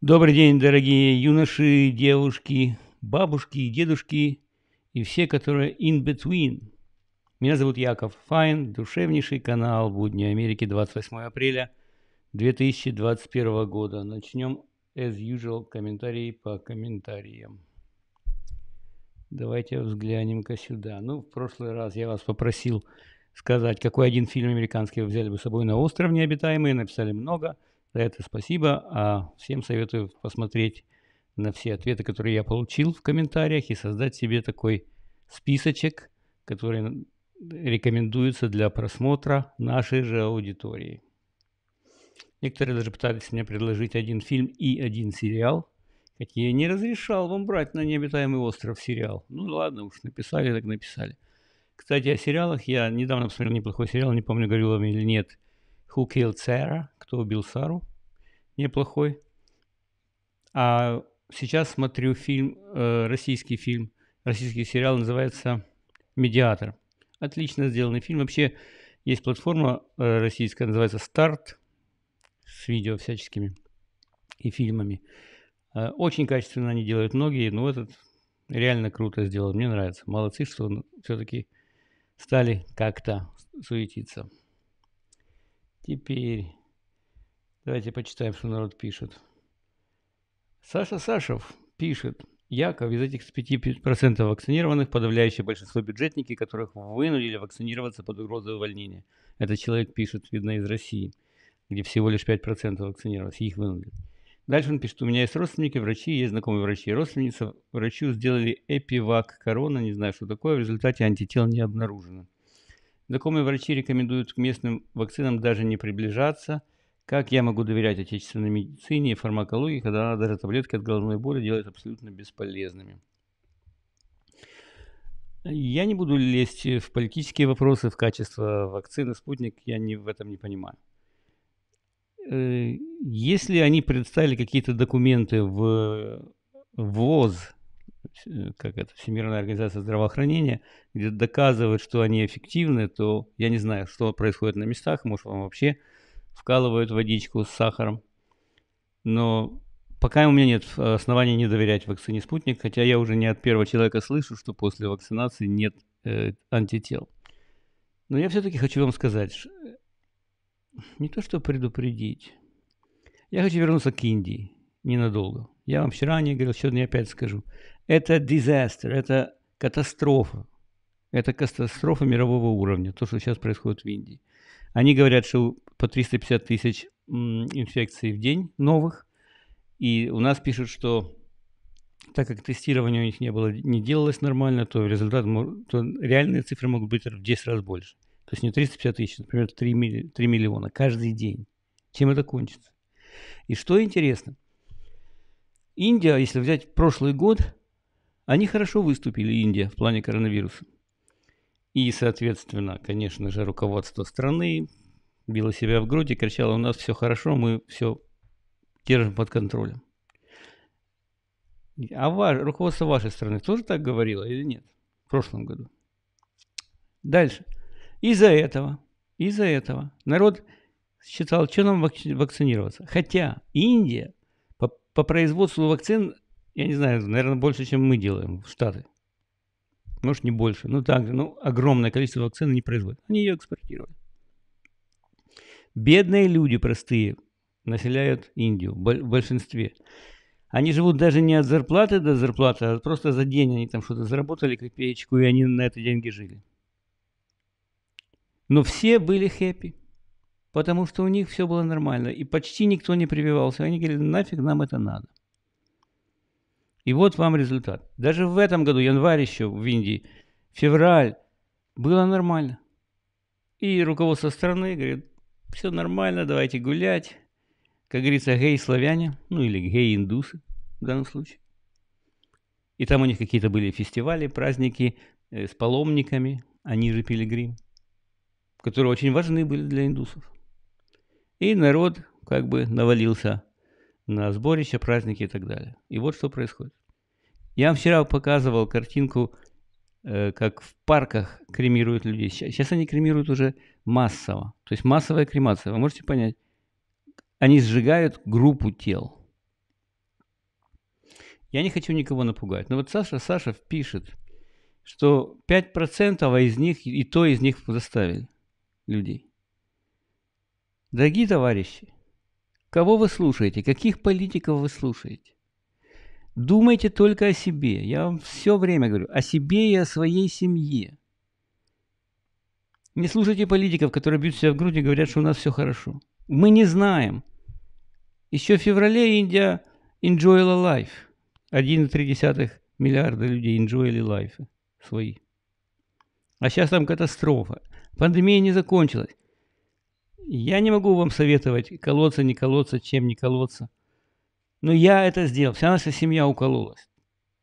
Добрый день, дорогие юноши, девушки, бабушки и дедушки и все, которые in between. Меня зовут Яков Файн, душевнейший канал Будни Америки, 28 апреля 2021 года. Начнем, as usual, комментарии по комментариям. Давайте взглянем-ка сюда. Ну, в прошлый раз я вас попросил сказать, какой один фильм американский вы взяли бы с собой на остров необитаемый, написали много – за это спасибо. А всем советую посмотреть на все ответы, которые я получил в комментариях и создать себе такой списочек, который рекомендуется для просмотра нашей же аудитории. Некоторые даже пытались мне предложить один фильм и один сериал, хотя я не разрешал вам брать на необитаемый остров сериал. Ну ладно, уж написали, так написали. Кстати, о сериалах. Я недавно посмотрел неплохой сериал, не помню, говорил вам или нет – Who Killed Sarah? Кто убил Сару? Неплохой. А сейчас смотрю фильм, э, российский фильм, российский сериал называется «Медиатор». Отлично сделанный фильм. Вообще есть платформа э, российская, называется «Старт» с видео всяческими и фильмами. Э, очень качественно они делают многие, но этот реально круто сделан, мне нравится. Молодцы, что все-таки стали как-то суетиться. Теперь давайте почитаем, что народ пишет. Саша Сашев пишет. Яков, из этих 5% вакцинированных подавляющее большинство бюджетники, которых вынудили вакцинироваться под угрозой увольнения. Этот человек пишет, видно, из России, где всего лишь 5% вакцинировалось, их вынудили. Дальше он пишет, у меня есть родственники, врачи, есть знакомые врачи. Родственница врачу сделали эпивак корона, не знаю, что такое, в результате антител не обнаружено. Знакомые врачи рекомендуют к местным вакцинам даже не приближаться. Как я могу доверять отечественной медицине и фармакологии, когда она даже таблетки от головной боли делает абсолютно бесполезными? Я не буду лезть в политические вопросы, в качестве вакцины «Спутник», я не, в этом не понимаю. Э, если они представили какие-то документы в ВОЗ, Э, как это, Всемирная организация здравоохранения, где доказывают, что они эффективны, то я не знаю, что происходит на местах, может, вам вообще вкалывают водичку с сахаром. Но пока у меня нет э, оснований не доверять вакцине «Спутник», хотя я уже не от первого человека слышу, что после вакцинации нет э, антител. Но я все-таки хочу вам сказать, не то что предупредить, я хочу вернуться к Индии ненадолго я вам вчера не говорил, сегодня опять скажу. Это disaster, это катастрофа. Это катастрофа мирового уровня, то, что сейчас происходит в Индии. Они говорят, что по 350 тысяч инфекций в день новых. И у нас пишут, что так как тестирование у них не было, не делалось нормально, то результат, то реальные цифры могут быть в 10 раз больше. То есть не 350 тысяч, например, 3, 3 миллиона каждый день. Чем это кончится? И что интересно – Индия, если взять прошлый год, они хорошо выступили, Индия, в плане коронавируса. И, соответственно, конечно же, руководство страны било себя в грудь и кричало, у нас все хорошо, мы все держим под контролем. А ваш, руководство вашей страны тоже так говорило или нет в прошлом году? Дальше. Из-за этого, из-за этого народ считал, что нам вакцинироваться. Хотя Индия по производству вакцин, я не знаю, наверное, больше, чем мы делаем в Штаты. Может, не больше. Ну, так Ну, огромное количество вакцин не производят. Они ее экспортировали. Бедные люди простые населяют Индию в большинстве. Они живут даже не от зарплаты до зарплаты, а просто за день они там что-то заработали, копеечку, и они на эти деньги жили. Но все были хэппи потому что у них все было нормально, и почти никто не прививался. Они говорили, нафиг нам это надо. И вот вам результат. Даже в этом году, январь еще в Индии, февраль, было нормально. И руководство страны говорит, все нормально, давайте гулять. Как говорится, гей-славяне, ну или гей-индусы в данном случае. И там у них какие-то были фестивали, праздники э, с паломниками, они же пилигрим, которые очень важны были для индусов. И народ как бы навалился на сборище, праздники и так далее. И вот что происходит. Я вам вчера показывал картинку, э, как в парках кремируют людей. Сейчас они кремируют уже массово. То есть массовая кремация. Вы можете понять? Они сжигают группу тел. Я не хочу никого напугать. Но вот Саша, Саша пишет, что 5% из них, и то из них заставили людей. Дорогие товарищи, кого вы слушаете, каких политиков вы слушаете? Думайте только о себе. Я вам все время говорю о себе и о своей семье. Не слушайте политиков, которые бьют себя в грудь и говорят, что у нас все хорошо. Мы не знаем. Еще в феврале Индия enjoyла life. 1,3 миллиарда людей enjoyли life свои. А сейчас там катастрофа. Пандемия не закончилась. Я не могу вам советовать колоться, не колоться, чем не колоться. Но я это сделал. Вся наша семья укололась.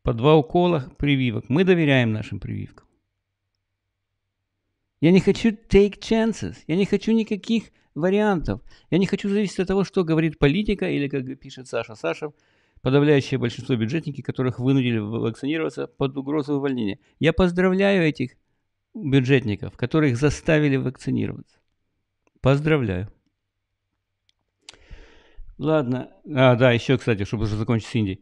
По два укола прививок. Мы доверяем нашим прививкам. Я не хочу take chances. Я не хочу никаких вариантов. Я не хочу зависеть от того, что говорит политика или, как пишет Саша Сашев, подавляющее большинство бюджетники, которых вынудили вакцинироваться под угрозу увольнения. Я поздравляю этих бюджетников, которых заставили вакцинироваться. Поздравляю. Ладно. А, да, еще, кстати, чтобы уже закончить с Индией.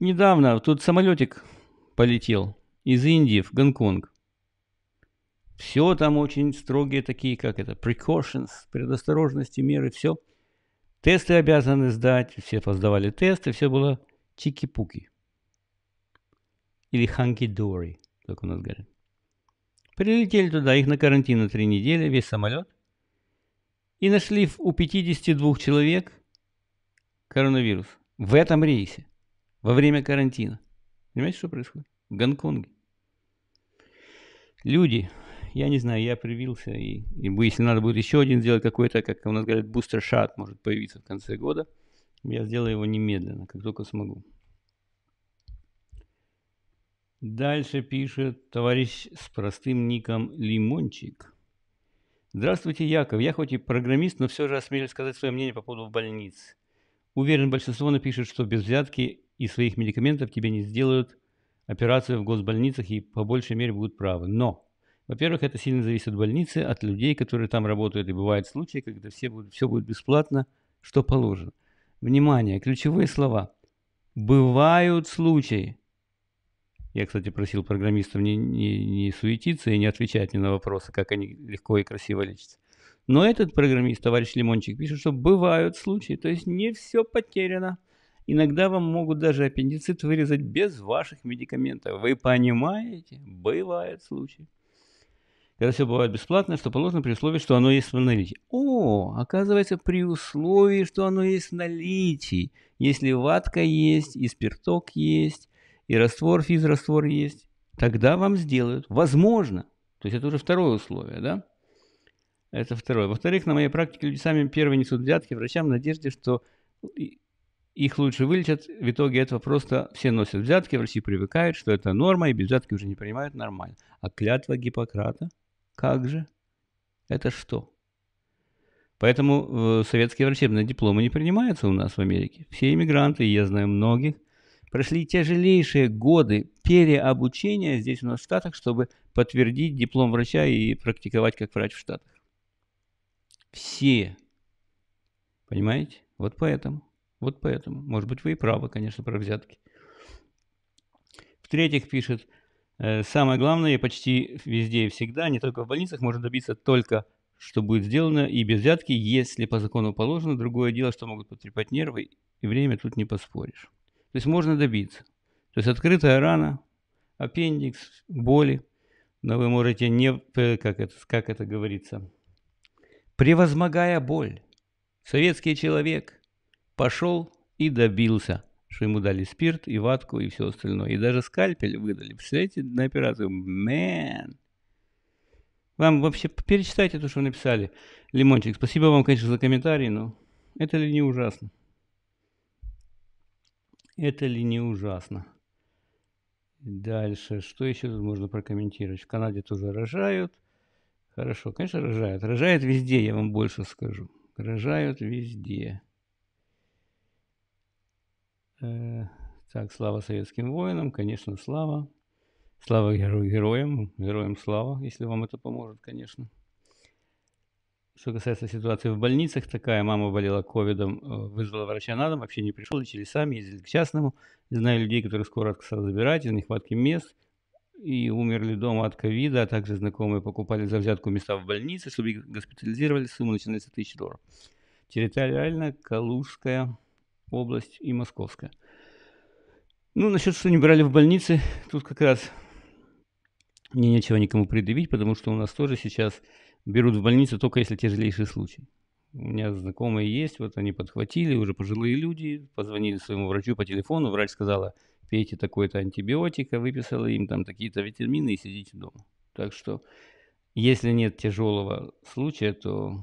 Недавно тут самолетик полетел из Индии в Гонконг. Все там очень строгие такие, как это, precautions, предосторожности, меры, все. Тесты обязаны сдать, все поздавали тесты, все было чики-пуки. Или ханки-дори, как у нас говорят. Прилетели туда, их на карантин на три недели, весь самолет и нашли у 52 человек коронавирус в этом рейсе во время карантина. Понимаете, что происходит? В Гонконге. Люди, я не знаю, я привился, и, и если надо будет еще один сделать какой-то, как у нас говорят, бустер-шат может появиться в конце года, я сделаю его немедленно, как только смогу. Дальше пишет товарищ с простым ником Лимончик. Здравствуйте, Яков. Я хоть и программист, но все же осмелюсь сказать свое мнение по поводу больниц. Уверен, большинство напишет, что без взятки и своих медикаментов тебе не сделают операцию в госбольницах и по большей мере будут правы. Но, во-первых, это сильно зависит от больницы, от людей, которые там работают. И бывают случаи, когда все будет, все будет бесплатно, что положено. Внимание, ключевые слова. Бывают случаи. Я, кстати, просил программистов не, не, не суетиться и не отвечать мне на вопросы, как они легко и красиво лечатся. Но этот программист, товарищ Лимончик, пишет, что бывают случаи, то есть не все потеряно. Иногда вам могут даже аппендицит вырезать без ваших медикаментов. Вы понимаете? Бывают случаи. Это все бывает бесплатно, что положено при условии, что оно есть в наличии. О, оказывается, при условии, что оно есть в наличии. Если ватка есть, и спирток есть, и раствор, физраствор есть, тогда вам сделают. Возможно. То есть это уже второе условие, да? Это второе. Во-вторых, на моей практике люди сами первые несут взятки врачам в надежде, что их лучше вылечат. В итоге этого просто все носят взятки, врачи привыкают, что это норма, и без взятки уже не принимают нормально. А клятва Гиппократа? Как же? Это что? Поэтому э, советские врачебные дипломы не принимаются у нас в Америке. Все иммигранты, я знаю многих, прошли тяжелейшие годы переобучения здесь у нас в Штатах, чтобы подтвердить диплом врача и практиковать как врач в Штатах. Все. Понимаете? Вот поэтому. Вот поэтому. Может быть, вы и правы, конечно, про взятки. В-третьих, пишет, э, самое главное, почти везде и всегда, не только в больницах, можно добиться только что будет сделано, и без взятки, если по закону положено. Другое дело, что могут потрепать нервы, и время тут не поспоришь. То есть можно добиться. То есть открытая рана, аппендикс, боли, но вы можете не, э, как это, как это говорится, превозмогая боль. Советский человек пошел и добился, что ему дали спирт и ватку и все остальное. И даже скальпель выдали. Представляете, на операцию. Мэн! Вам вообще перечитайте то, что вы написали. Лимончик, спасибо вам, конечно, за комментарий, но это ли не ужасно? Это ли не ужасно? Дальше, что еще тут можно прокомментировать? В Канаде тоже рожают. Хорошо, конечно, рожают. Рожают везде, я вам больше скажу. Рожают везде. Э, так, слава советским воинам, конечно, слава. Слава героям, героям слава, если вам это поможет, конечно. Что касается ситуации в больницах, такая мама болела ковидом, э, вызвала врача на дом, вообще не пришел, лечили сами, ездили к частному. Знаю людей, которые скоро отказал забирать из-за нехватки мест и умерли дома от ковида, а также знакомые покупали за взятку места в больнице, чтобы их госпитализировали, сумма начинается тысяч долларов. Территориально Калужская область и Московская. Ну, насчет, что не брали в больнице, тут как раз мне нечего никому предъявить, потому что у нас тоже сейчас берут в больницу только если тяжелейший случай. У меня знакомые есть, вот они подхватили, уже пожилые люди, позвонили своему врачу по телефону, врач сказала, пейте такой-то антибиотика, выписала им там такие-то витамины и сидите дома. Так что, если нет тяжелого случая, то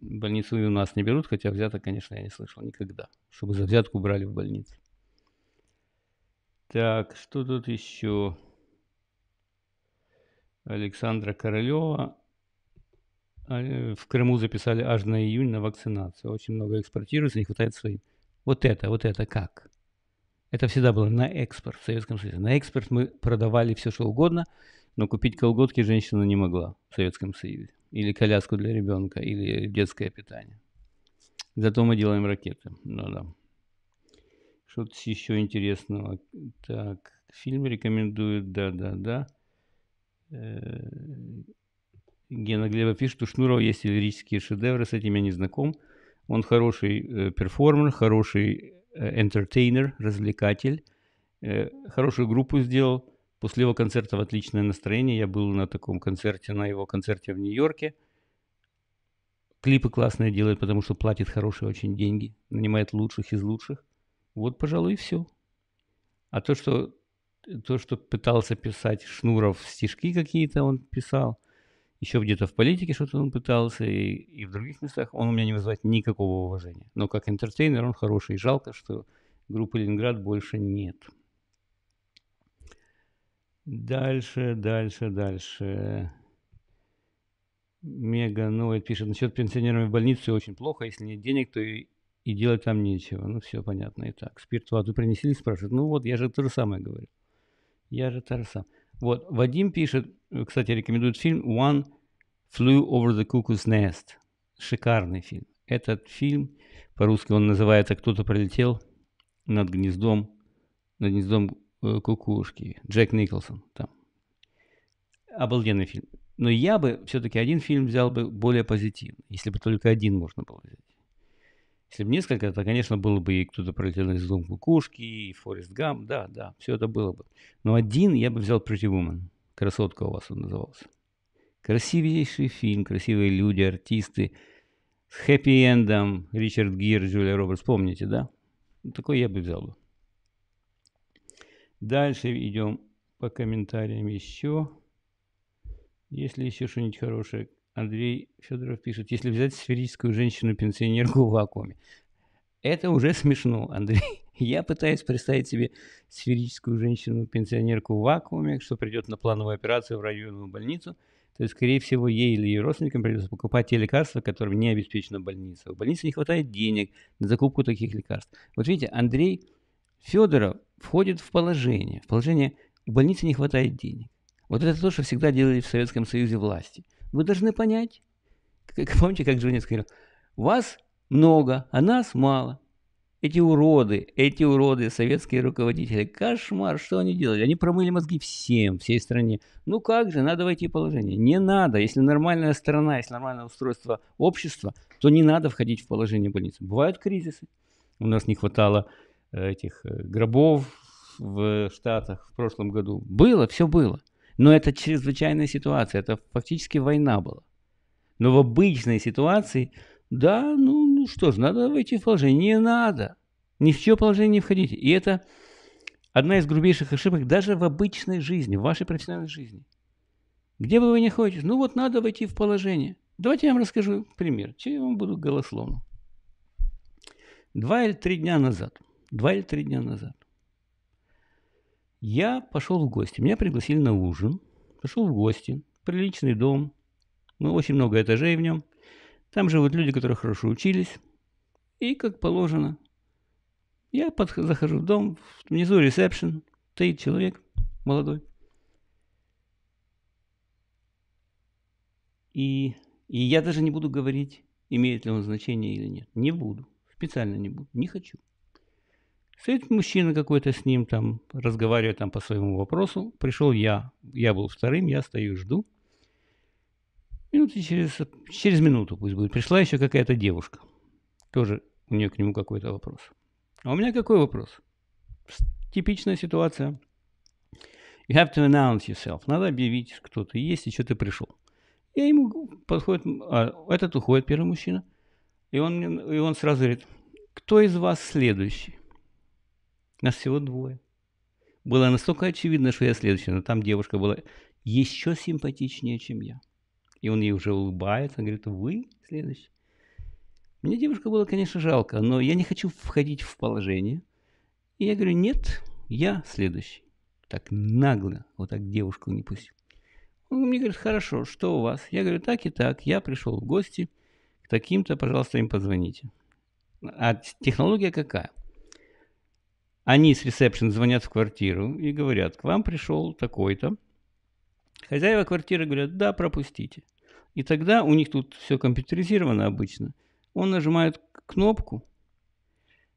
больницу и у нас не берут, хотя взяток, конечно, я не слышал никогда, чтобы за взятку брали в больницу. Так, что тут еще? Александра Королева в Крыму записали аж на июнь на вакцинацию. Очень много экспортируется, не хватает своих Вот это, вот это как? Это всегда было на экспорт в Советском Союзе. На экспорт мы продавали все, что угодно, но купить колготки женщина не могла в Советском Союзе. Или коляску для ребенка, или детское питание. Зато мы делаем ракеты. Ну да. Что-то еще интересного. Так, фильм рекомендует, да-да-да Гена Глеба пишет, у Шнурова есть лирические шедевры, с этим я не знаком. Он хороший э, перформер, хороший э, entertainer, развлекатель. Э, хорошую группу сделал. После его концертов отличное настроение. Я был на таком концерте, на его концерте в Нью-Йорке. Клипы классные делает, потому что платит хорошие очень деньги. Нанимает лучших из лучших. Вот, пожалуй, и все. А то, что, то, что пытался писать Шнуров стишки какие-то, он писал – еще где-то в политике что-то он пытался, и, и в других местах он у меня не вызывает никакого уважения. Но как интертейнер он хороший. Жалко, что группы Ленинград больше нет. Дальше, дальше, дальше. Мега, Мегановид пишет, насчет пенсионерами в больнице очень плохо, если нет денег, то и, и делать там нечего. Ну, все понятно и так. Спирт воду принесли, спрашивают. Ну вот, я же то же самое говорю. Я же то же самое. Вот, Вадим пишет, э, кстати, рекомендует фильм «One Flew Over the Cuckoo's Nest». Шикарный фильм. Этот фильм, по-русски он называется «Кто-то прилетел над гнездом, над гнездом э, кукушки». Джек Николсон там. Обалденный фильм. Но я бы все-таки один фильм взял бы более позитивный, если бы только один можно было взять. Если бы несколько, то, конечно, было бы и кто-то пролетел из Дом Кукушки, и Форест Гам, да, да, все это было бы. Но один я бы взял Pretty Woman. Красотка у вас он назывался. Красивейший фильм, красивые люди, артисты, с хэппи-эндом, Ричард Гир, Джулия Робертс, помните, да? такой я бы взял бы. Дальше идем по комментариям еще. Есть ли еще что-нибудь хорошее. Андрей Федоров пишет, если взять сферическую женщину-пенсионерку в вакууме. Это уже смешно, Андрей. Я пытаюсь представить себе сферическую женщину-пенсионерку в вакууме, что придет на плановую операцию в районную больницу. То есть, скорее всего, ей или ее родственникам придется покупать те лекарства, которыми не обеспечена больница. В больнице не хватает денег на закупку таких лекарств. Вот видите, Андрей Федоров входит в положение. В положение у больницы не хватает денег. Вот это то, что всегда делали в Советском Союзе власти – вы должны понять. Как, помните, как Джонни сказал, вас много, а нас мало. Эти уроды, эти уроды, советские руководители, кошмар, что они делали? Они промыли мозги всем, всей стране. Ну как же, надо войти в положение. Не надо, если нормальная страна, если нормальное устройство общества, то не надо входить в положение больницы. Бывают кризисы. У нас не хватало э, этих э, гробов в Штатах в прошлом году. Было, все было. Но это чрезвычайная ситуация, это фактически война была. Но в обычной ситуации, да, ну, ну что ж, надо войти в положение. Не надо. Ни в чье положение не входите. И это одна из грубейших ошибок даже в обычной жизни, в вашей профессиональной жизни. Где бы вы ни находитесь, ну вот надо войти в положение. Давайте я вам расскажу пример, чего я вам буду голословно. Два или три дня назад, два или три дня назад я пошел в гости. Меня пригласили на ужин. Пошел в гости. Приличный дом. Ну, очень много этажей в нем. Там живут люди, которые хорошо учились. И, как положено, я под, захожу в дом. Внизу ресепшн. Стоит человек молодой. И, и я даже не буду говорить, имеет ли он значение или нет. Не буду. Специально не буду. Не хочу. Стоит мужчина какой-то с ним, там, разговаривает там по своему вопросу. Пришел я, я был вторым, я стою, жду. Минуты через, через минуту пусть будет. Пришла еще какая-то девушка. Тоже у нее к нему какой-то вопрос. А у меня какой вопрос? Типичная ситуация. You have to announce yourself. Надо объявить, кто ты есть и что ты пришел. Я ему подходит, а этот уходит первый мужчина. И он, и он сразу говорит, кто из вас следующий? Нас всего двое. Было настолько очевидно, что я следующий, но там девушка была еще симпатичнее, чем я. И он ей уже улыбается, говорит, вы следующий. Мне девушка было, конечно, жалко, но я не хочу входить в положение. И я говорю, нет, я следующий. Так нагло, вот так девушку не пусть. Он мне говорит, хорошо, что у вас? Я говорю, так и так, я пришел в гости, к таким-то, пожалуйста, им позвоните. А технология какая? Они с ресепшн звонят в квартиру и говорят, к вам пришел такой-то. Хозяева квартиры говорят, да, пропустите. И тогда у них тут все компьютеризировано обычно. Он нажимает кнопку,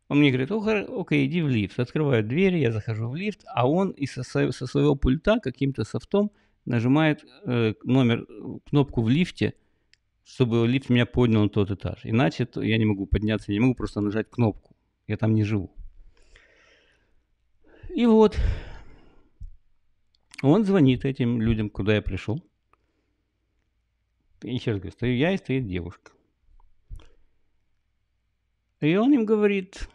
он мне говорит, окей, иди в лифт. Открываю двери, я захожу в лифт, а он и со, со своего пульта каким-то софтом нажимает э, номер, кнопку в лифте, чтобы лифт меня поднял на тот этаж. Иначе то я не могу подняться, я не могу просто нажать кнопку. Я там не живу. И вот он звонит этим людям, куда я пришел. И еще раз говорю, стою я и стоит девушка. И он им говорит,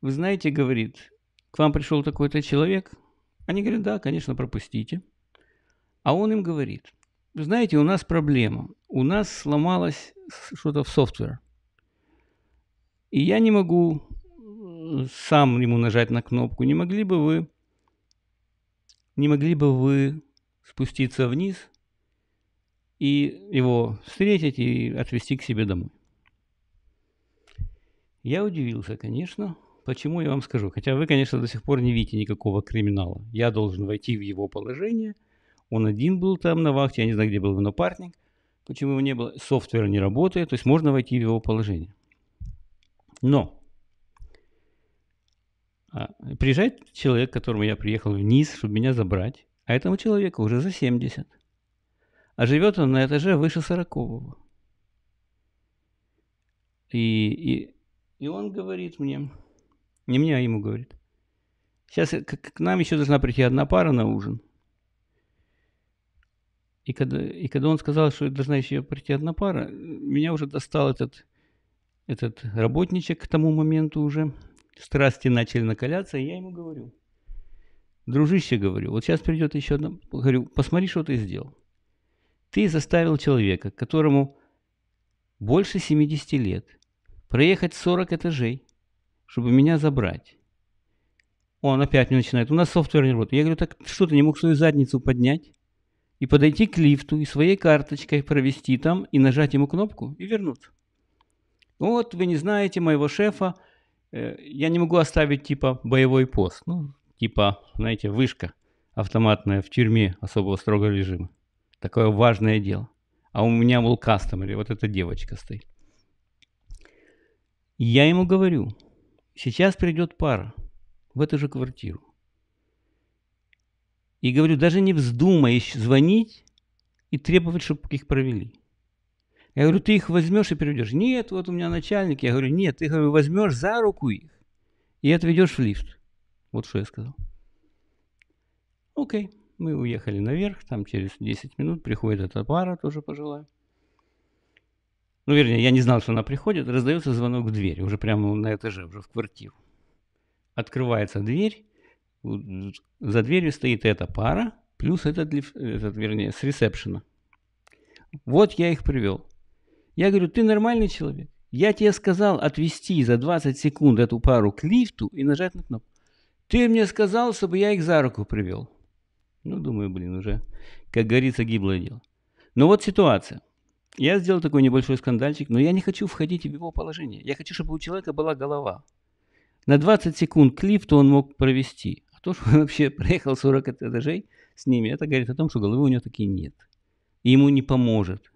вы знаете, говорит, к вам пришел такой-то человек. Они говорят, да, конечно, пропустите. А он им говорит, вы знаете, у нас проблема. У нас сломалось что-то в софтвер. И я не могу сам ему нажать на кнопку. Не могли бы вы, не могли бы вы спуститься вниз и его встретить и отвезти к себе домой? Я удивился, конечно. Почему, я вам скажу. Хотя вы, конечно, до сих пор не видите никакого криминала. Я должен войти в его положение. Он один был там на вахте, я не знаю, где был его напарник. Почему его не было? Софтвер не работает, то есть можно войти в его положение. Но а, приезжает человек, к которому я приехал вниз, чтобы меня забрать, а этому человеку уже за 70. А живет он на этаже выше сорокового. И, и, и он говорит мне, не мне, а ему говорит, сейчас э, к, к нам еще должна прийти одна пара на ужин. И когда, и когда он сказал, что должна еще прийти одна пара, меня уже достал этот, этот работничек к тому моменту уже – страсти начали накаляться, и я ему говорю, дружище, говорю, вот сейчас придет еще одна, говорю, посмотри, что ты сделал. Ты заставил человека, которому больше 70 лет, проехать 40 этажей, чтобы меня забрать. Он опять мне начинает, у нас софтвер не работает. Я говорю, так что ты не мог свою задницу поднять и подойти к лифту и своей карточкой провести там и нажать ему кнопку и вернуться? Вот вы не знаете моего шефа, Э, я не могу оставить типа боевой пост, ну, типа, знаете, вышка автоматная в тюрьме особого строгого режима. Такое важное дело. А у меня был или вот эта девочка стоит. Я ему говорю, сейчас придет пара в эту же квартиру. И говорю, даже не вздумай звонить и требовать, чтобы их провели. Я говорю, ты их возьмешь и приведешь. Нет, вот у меня начальник. Я говорю, нет, ты говорю, возьмешь за руку их и отведешь в лифт. Вот что я сказал. Окей, мы уехали наверх, там через 10 минут приходит эта пара, тоже пожилая. Ну, вернее, я не знал, что она приходит. Раздается звонок в дверь, уже прямо на этаже, уже в квартиру. Открывается дверь, за дверью стоит эта пара, плюс этот, этот вернее, с ресепшена. Вот я их привел. Я говорю, ты нормальный человек? Я тебе сказал отвести за 20 секунд эту пару к лифту и нажать на кнопку. Ты мне сказал, чтобы я их за руку привел. Ну, думаю, блин, уже, как говорится, гиблое дело. Но вот ситуация. Я сделал такой небольшой скандальчик, но я не хочу входить в его положение. Я хочу, чтобы у человека была голова. На 20 секунд к лифту он мог провести. А то, что он вообще проехал 40 этажей с ними, это говорит о том, что головы у него такие нет. И ему не поможет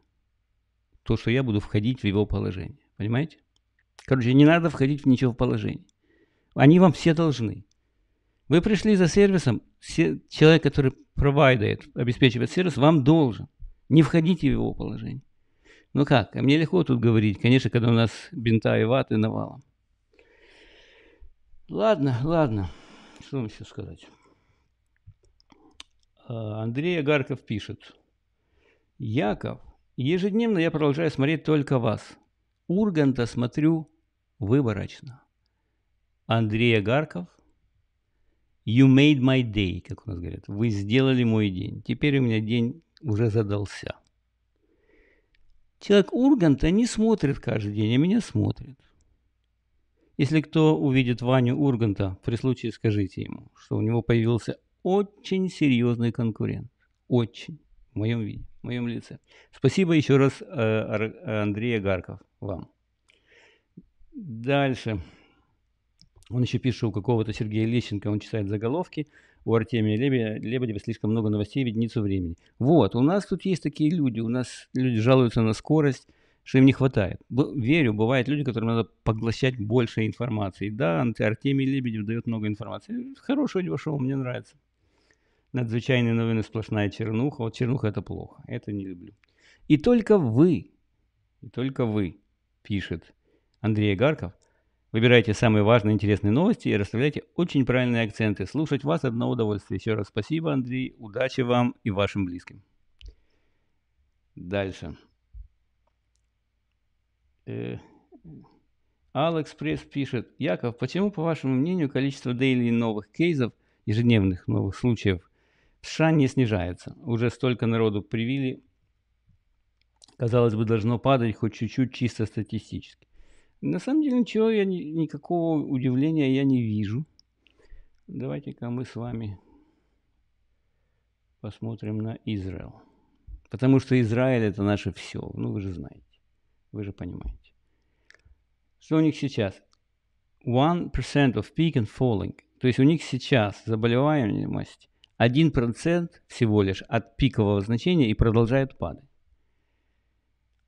то, что я буду входить в его положение. Понимаете? Короче, не надо входить в ничего в положение. Они вам все должны. Вы пришли за сервисом, все, человек, который провайдает, обеспечивает сервис, вам должен. Не входите в его положение. Ну как? А мне легко тут говорить, конечно, когда у нас бинта и ваты навалом. Ладно, ладно. Что вам еще сказать? А, Андрей Агарков пишет. Яков – Ежедневно я продолжаю смотреть только вас. Урганта смотрю выборочно. Андрей Агарков. You made my day, как у нас говорят. Вы сделали мой день. Теперь у меня день уже задался. Человек Урганта не смотрит каждый день, а меня смотрит. Если кто увидит Ваню Урганта, при случае скажите ему, что у него появился очень серьезный конкурент. Очень. В моем виде моем лице. Спасибо еще раз, э, Андрей Гарков, вам. Дальше. Он еще пишет у какого-то Сергея Лещенко, он читает заголовки. У Артемия Лебедева слишком много новостей в единицу времени. Вот, у нас тут есть такие люди, у нас люди жалуются на скорость, что им не хватает. Верю, бывают люди, которым надо поглощать больше информации. Да, Артемий Лебедев дает много информации. Хорошего дешевого, мне нравится надзвичайные новины сплошная чернуха. Вот чернуха – это плохо, это не люблю. И только вы, и только вы, пишет Андрей Гарков, Выбирайте самые важные интересные новости и расставляйте очень правильные акценты. Слушать вас одно удовольствие. Еще раз спасибо, Андрей. Удачи вам и вашим близким. Дальше. Э, Алэкспресс пишет. Яков, почему, по вашему мнению, количество дейли новых кейсов, ежедневных новых случаев США не снижается. Уже столько народу привили. Казалось бы, должно падать хоть чуть-чуть чисто статистически. На самом деле ничего, я не, никакого удивления я не вижу. Давайте-ка мы с вами посмотрим на Израиль. Потому что Израиль это наше все. Ну вы же знаете. Вы же понимаете. Что у них сейчас? 1% of peak and falling. То есть у них сейчас заболеваемость 1% всего лишь от пикового значения и продолжают падать.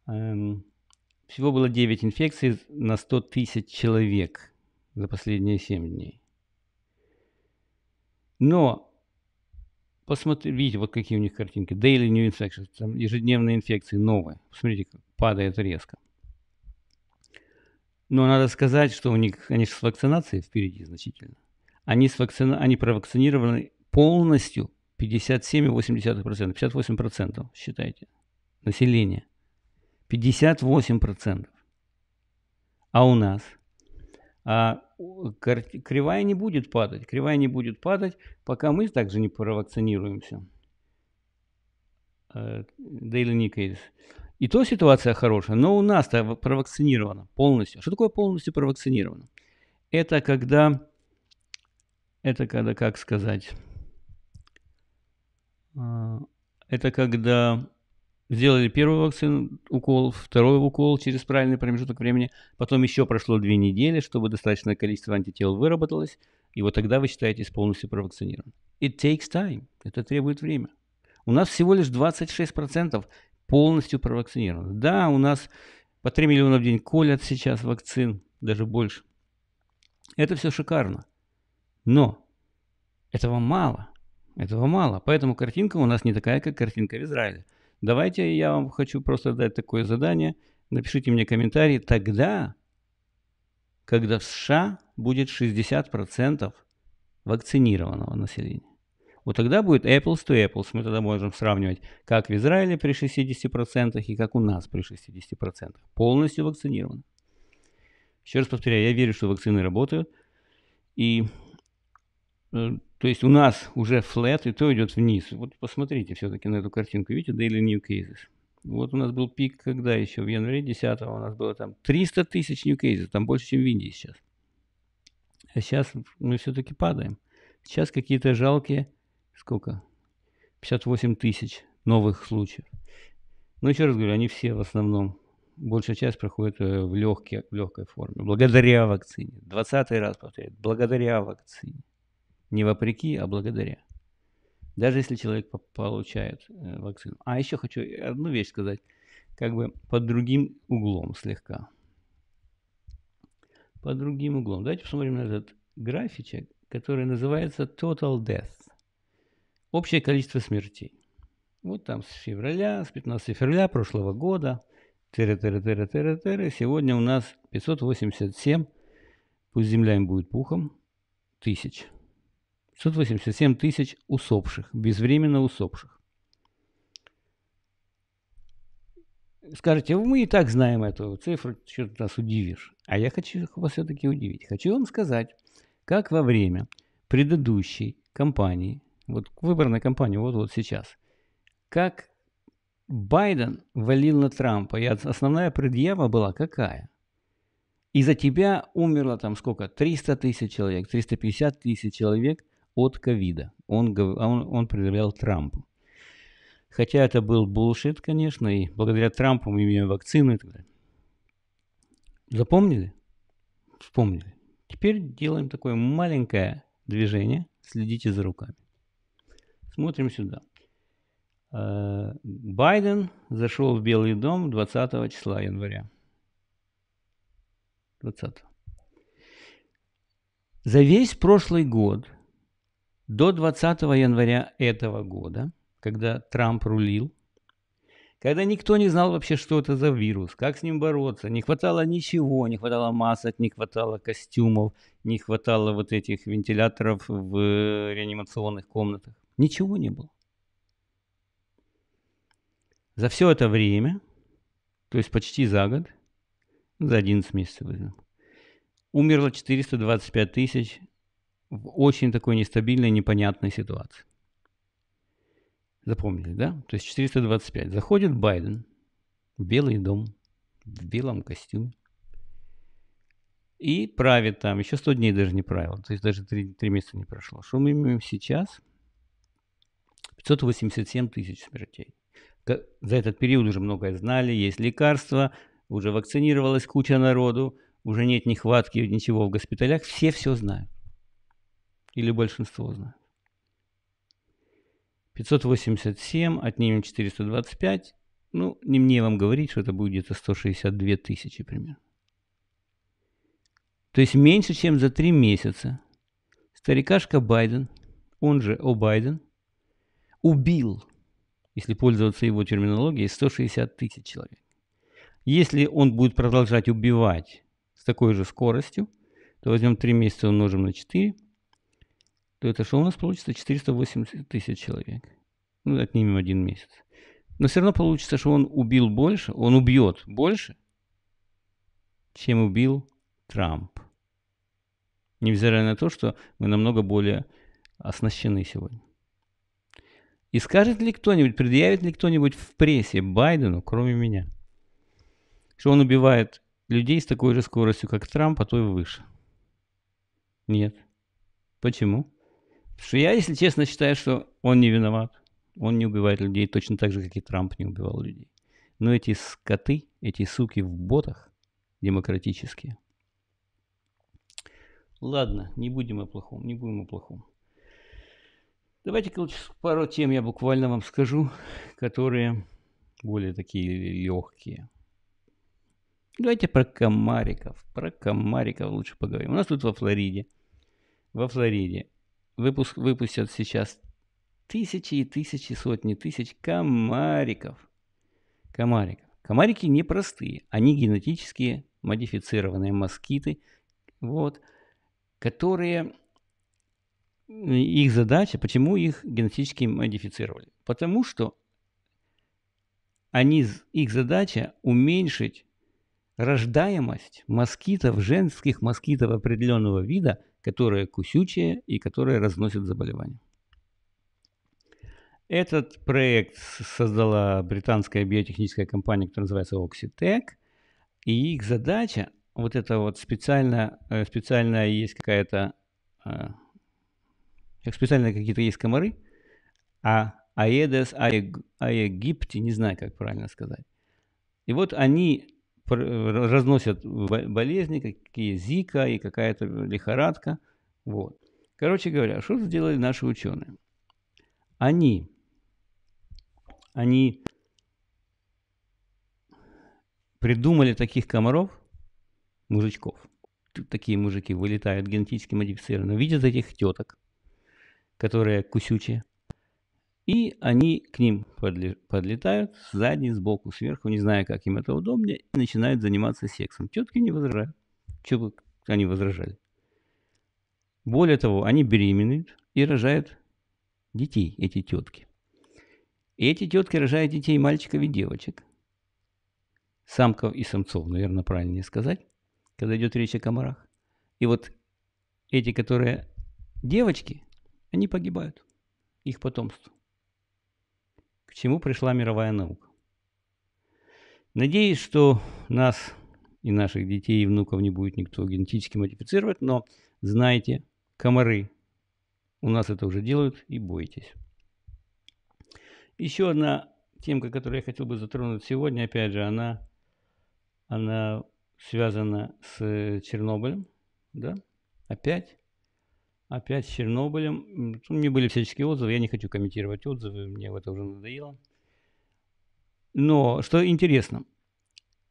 Эм, всего было 9 инфекций на 100 тысяч человек за последние 7 дней. Но посмотрите, видите, вот какие у них картинки. Daily new infections, там ежедневные инфекции новые. Посмотрите, как падает резко. Но надо сказать, что у них, конечно, с вакцинацией впереди значительно. Они, с вакцина... они провакцинированы полностью 57,8%, 58% считайте, население 58%. А у нас а кривая не будет падать. Кривая не будет падать, пока мы также не провакцинируемся. Э, Daily Nikkei. И то ситуация хорошая, но у нас-то провакцинировано полностью. Что такое полностью провакцинировано? Это когда, это когда, как сказать, а, это когда сделали первую вакцину, укол, второй укол через правильный промежуток времени, потом еще прошло две недели, чтобы достаточное количество антител выработалось, и вот тогда вы считаетесь полностью провакцинированным. It takes time. Это требует время. У нас всего лишь 26% полностью провакцинированы. Да, у нас по 3 миллиона в день колят сейчас вакцин, даже больше. Это все шикарно. Но этого мало. Этого мало, поэтому картинка у нас не такая, как картинка в Израиле. Давайте я вам хочу просто дать такое задание. Напишите мне комментарий тогда, когда в США будет 60% вакцинированного населения. Вот тогда будет apples to apples. Мы тогда можем сравнивать, как в Израиле при 60% и как у нас при 60%. Полностью вакцинированы. Еще раз повторяю, я верю, что вакцины работают. И э, то есть у нас уже флет, и то идет вниз. Вот посмотрите все-таки на эту картинку. Видите, daily new cases. Вот у нас был пик, когда еще, в январе 10 у нас было там 300 тысяч new cases, там больше, чем в Индии сейчас. А сейчас мы все-таки падаем. Сейчас какие-то жалкие, сколько? 58 тысяч новых случаев. Но ну, еще раз говорю, они все в основном, большая часть проходит э, в, легкие, в легкой форме. Благодаря вакцине. 20 раз повторяю, благодаря вакцине. Не вопреки, а благодаря. Даже если человек получает э, вакцину. А еще хочу одну вещь сказать, как бы под другим углом слегка. Под другим углом. Давайте посмотрим на этот графичек, который называется Total Death. Общее количество смертей. Вот там с февраля, с 15 февраля прошлого года, тыры тыры тыры тыры тыры сегодня у нас 587, пусть земля им будет пухом, тысяч. 587 тысяч усопших, безвременно усопших. Скажите, а мы и так знаем эту цифру, что ты нас удивишь. А я хочу вас все-таки удивить. Хочу вам сказать, как во время предыдущей кампании, вот выборной кампании, вот-вот сейчас, как Байден валил на Трампа. И основная предъява была какая? Из-за тебя умерло там сколько? 300 тысяч человек, 350 тысяч человек – от ковида. Он, а он, он проверял Трампу. Хотя это был булшит, конечно, и благодаря Трампу мы имеем вакцины и так далее. Запомнили? Вспомнили. Теперь делаем такое маленькое движение. Следите за руками. Смотрим сюда. Э, Байден зашел в Белый дом 20 числа января. 20. За весь прошлый год до 20 января этого года, когда Трамп рулил, когда никто не знал вообще, что это за вирус, как с ним бороться. Не хватало ничего, не хватало масок, не хватало костюмов, не хватало вот этих вентиляторов в реанимационных комнатах. Ничего не было. За все это время, то есть почти за год, за 11 месяцев, возьмем, умерло 425 тысяч в очень такой нестабильной, непонятной ситуации. Запомнили, да? То есть 425. Заходит Байден в Белый дом, в белом костюме. И правит там. Еще 100 дней даже не правил. То есть даже 3, 3 месяца не прошло. Что мы имеем сейчас? 587 тысяч смертей. За этот период уже многое знали. Есть лекарства, уже вакцинировалась куча народу, уже нет нехватки ничего в госпиталях. Все все знают или большинство знают. 587 отнимем 425. Ну, не мне вам говорить, что это будет где-то 162 тысячи примерно. То есть меньше, чем за три месяца старикашка Байден, он же О. Байден, убил, если пользоваться его терминологией, 160 тысяч человек. Если он будет продолжать убивать с такой же скоростью, то возьмем 3 месяца умножим на 4, то это что у нас получится 480 тысяч человек. Ну, отнимем один месяц. Но все равно получится, что он убил больше, он убьет больше, чем убил Трамп. Невзирая на то, что мы намного более оснащены сегодня. И скажет ли кто-нибудь, предъявит ли кто-нибудь в прессе Байдену, кроме меня, что он убивает людей с такой же скоростью, как Трамп, а то и выше? Нет. Почему? что я, если честно, считаю, что он не виноват. Он не убивает людей точно так же, как и Трамп не убивал людей. Но эти скоты, эти суки в ботах демократические. Ладно, не будем о плохом, не будем о плохом. Давайте-ка лучше пару тем я буквально вам скажу, которые более такие легкие. Давайте про комариков, про комариков лучше поговорим. У нас тут во Флориде, во Флориде выпуск, выпустят сейчас тысячи и тысячи, сотни тысяч комариков. Комариков. Комарики непростые, они генетически модифицированные москиты, вот, которые их задача, почему их генетически модифицировали? Потому что они, их задача уменьшить рождаемость москитов, женских москитов определенного вида которые кусючие и которые разносят заболевания. Этот проект создала британская биотехническая компания, которая называется Oxitec, и их задача, вот это вот специально, э, специально есть какая-то, э, специально какие-то есть комары, а Аедес, Аегипти, не знаю, как правильно сказать. И вот они Э, разносят болезни, какие зика и какая-то лихорадка. Вот. Короче говоря, что сделали наши ученые? Они, они придумали таких комаров, мужичков. Тут Такие мужики вылетают генетически модифицированные, видят этих теток, которые кусючие – и они к ним подлетают сзади, сбоку, сверху, не зная, как им это удобнее, и начинают заниматься сексом. Тетки не возражают. Чего бы они возражали? Более того, они беременеют и рожают детей, эти тетки. И эти тетки рожают детей мальчиков и девочек. Самков и самцов, наверное, правильнее сказать, когда идет речь о комарах. И вот эти, которые девочки, они погибают, их потомство чему пришла мировая наука. Надеюсь, что нас и наших детей и внуков не будет никто генетически модифицировать, но знайте, комары у нас это уже делают и бойтесь. Еще одна темка, которую я хотел бы затронуть сегодня, опять же, она, она связана с Чернобылем, да, опять опять с Чернобылем. меня были всяческие отзывы, я не хочу комментировать отзывы, мне это уже надоело. Но что интересно,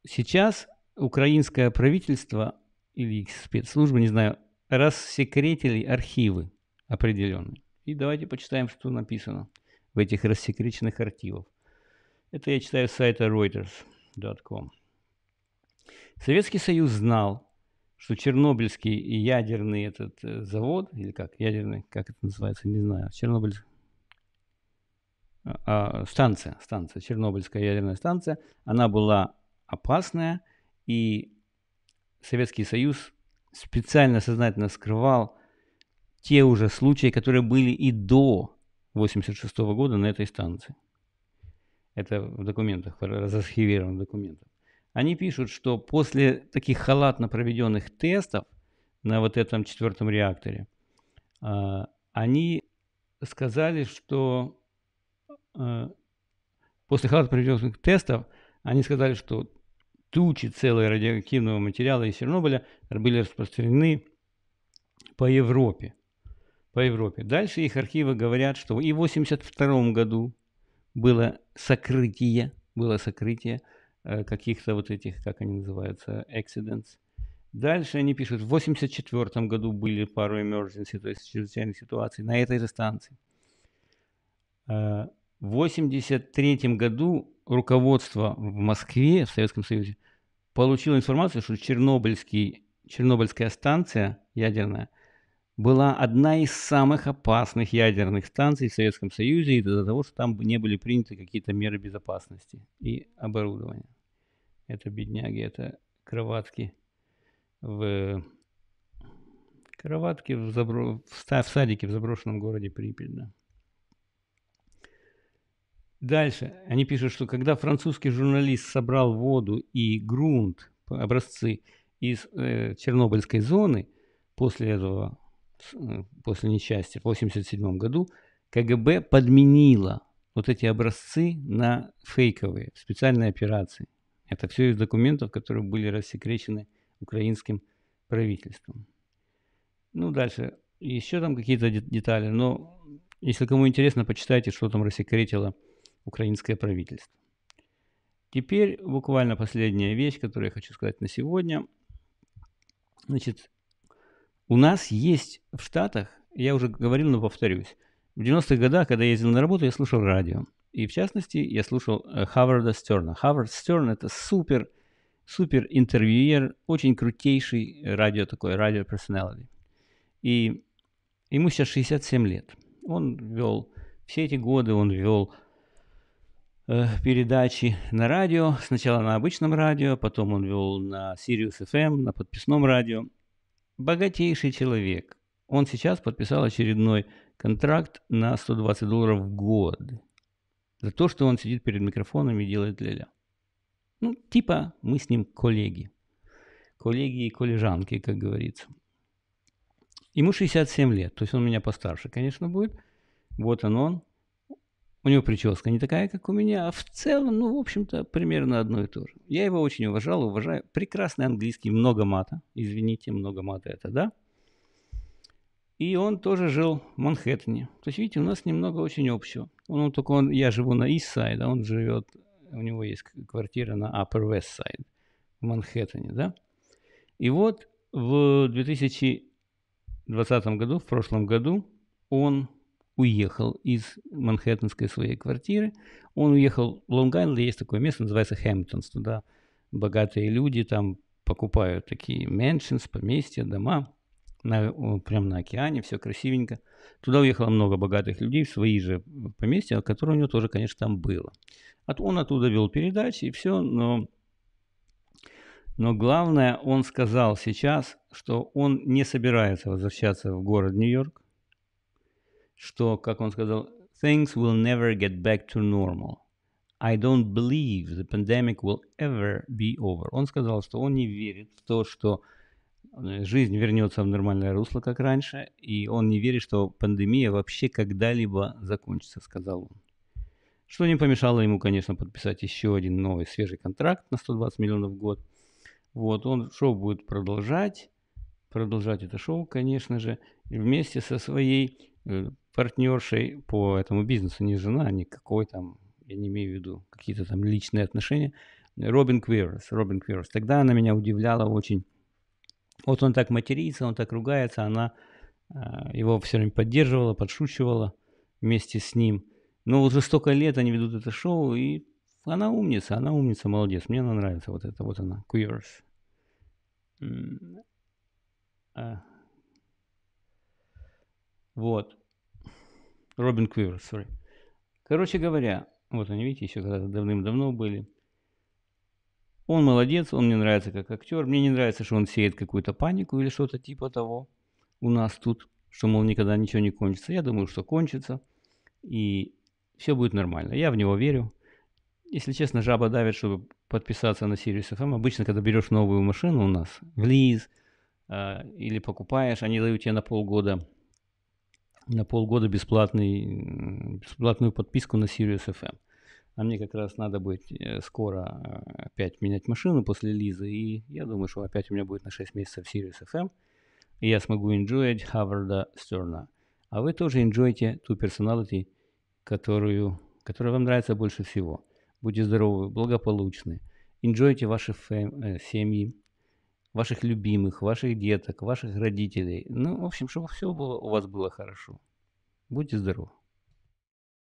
сейчас украинское правительство или их спецслужбы, не знаю, рассекретили архивы определенные. И давайте почитаем, что написано в этих рассекреченных архивах. Это я читаю с сайта Reuters.com. Советский Союз знал, что Чернобыльский ядерный этот э, завод, или как, ядерный, как это называется, не знаю, Чернобыль а, а, станция, станция, Чернобыльская ядерная станция, она была опасная, и Советский Союз специально сознательно скрывал те уже случаи, которые были и до 1986 года на этой станции. Это в документах, разархивировано в документах. Они пишут, что после таких халатно проведенных тестов на вот этом четвертом реакторе, а, они сказали, что а, после халатно проведенных тестов, они сказали, что тучи целого радиоактивного материала из Чернобыля были распространены по Европе. По Европе. Дальше их архивы говорят, что и в 1982 году было сокрытие, было сокрытие Э, каких-то вот этих, как они называются, accidents. Дальше они пишут, в 84 году были пару emergency, то есть чрезвычайных ситуаций на этой же станции. Э, в 83 году руководство в Москве, в Советском Союзе, получило информацию, что Чернобыльский, Чернобыльская станция ядерная была одна из самых опасных ядерных станций в Советском Союзе из-за того, что там не были приняты какие-то меры безопасности и оборудования. Это бедняги, это кроватки в кроватки в, забро... в садике в заброшенном городе Припять. Да. Дальше они пишут, что когда французский журналист собрал воду и грунт, образцы из э, Чернобыльской зоны, после этого, э, после несчастья в 1987 году, КГБ подменила вот эти образцы на фейковые, специальные операции. Это все из документов, которые были рассекречены украинским правительством. Ну, дальше. Еще там какие-то детали, но если кому интересно, почитайте, что там рассекретило украинское правительство. Теперь буквально последняя вещь, которую я хочу сказать на сегодня. Значит, у нас есть в Штатах, я уже говорил, но повторюсь, в 90-х годах, когда я ездил на работу, я слушал радио. И в частности, я слушал э, Хаварда Стерна. Хавард Стерн – это супер, супер интервьюер, очень крутейший э, радио такой, радио персоналити. И ему сейчас 67 лет. Он вел, все эти годы он вел э, передачи на радио, сначала на обычном радио, потом он вел на Sirius FM, на подписном радио. Богатейший человек. Он сейчас подписал очередной контракт на 120 долларов в год за то, что он сидит перед микрофоном и делает ля-ля. Ну, типа мы с ним коллеги. Коллеги и коллежанки, как говорится. Ему 67 лет, то есть он меня постарше, конечно, будет. Вот он он. У него прическа не такая, как у меня, а в целом, ну, в общем-то, примерно одно и то же. Я его очень уважал, уважаю. Прекрасный английский, много мата. Извините, много мата это, да? И он тоже жил в Манхэттене. То есть, видите, у нас немного очень общего. Ну, только он, я живу на East Side, а он живет, у него есть квартира на Upper West Side в Манхэттене, да? И вот в 2020 году, в прошлом году, он уехал из манхэттенской своей квартиры. Он уехал в Лонг-Айленд, есть такое место, называется Хэмптонс. Туда богатые люди там покупают такие mansions, поместья, дома на, прям на океане, все красивенько. Туда уехало много богатых людей в свои же поместья, которые у него тоже, конечно, там было. От, он оттуда вел передачи и все, но, но главное, он сказал сейчас, что он не собирается возвращаться в город Нью-Йорк, что, как он сказал, things will never get back to normal. I don't believe the pandemic will ever be over. Он сказал, что он не верит в то, что Э, жизнь вернется в нормальное русло, как раньше, и он не верит, что пандемия вообще когда-либо закончится, сказал он. Что не помешало ему, конечно, подписать еще один новый свежий контракт на 120 миллионов в год. Вот, он шоу будет продолжать, продолжать это шоу, конечно же, вместе со своей э, партнершей по этому бизнесу, не жена, а никакой там, я не имею в виду какие-то там личные отношения, Робин Квирс Робин Квирс Тогда она меня удивляла очень вот он так матерится, он так ругается, она а, его все время поддерживала, подшучивала вместе с ним. Но уже столько лет они ведут это шоу, и она умница, она умница, молодец. Мне она нравится, вот это вот она, Queers. А. Вот. Робин Квиверс, sorry. Короче говоря, вот они, видите, еще когда-то давным-давно были – он молодец, он мне нравится как актер. Мне не нравится, что он сеет какую-то панику или что-то типа того у нас тут, что, мол, никогда ничего не кончится. Я думаю, что кончится, и все будет нормально. Я в него верю. Если честно, жаба давит, чтобы подписаться на Sirius FM. Обычно, когда берешь новую машину у нас, в лиз, э, или покупаешь, они дают тебе на полгода на полгода бесплатный, бесплатную подписку на Sirius FM. А мне как раз надо будет э, скоро э, опять менять машину после Лизы. И я думаю, что опять у меня будет на 6 месяцев Sirius FM. Эм, и я смогу enjoyть Хаварда Стерна. А вы тоже enjoyте ту персоналити, которую, которая вам нравится больше всего. Будьте здоровы, благополучны. Enjoyте ваши фэм, э, семьи, ваших любимых, ваших деток, ваших родителей. Ну, в общем, чтобы все было, у вас было хорошо. Будьте здоровы.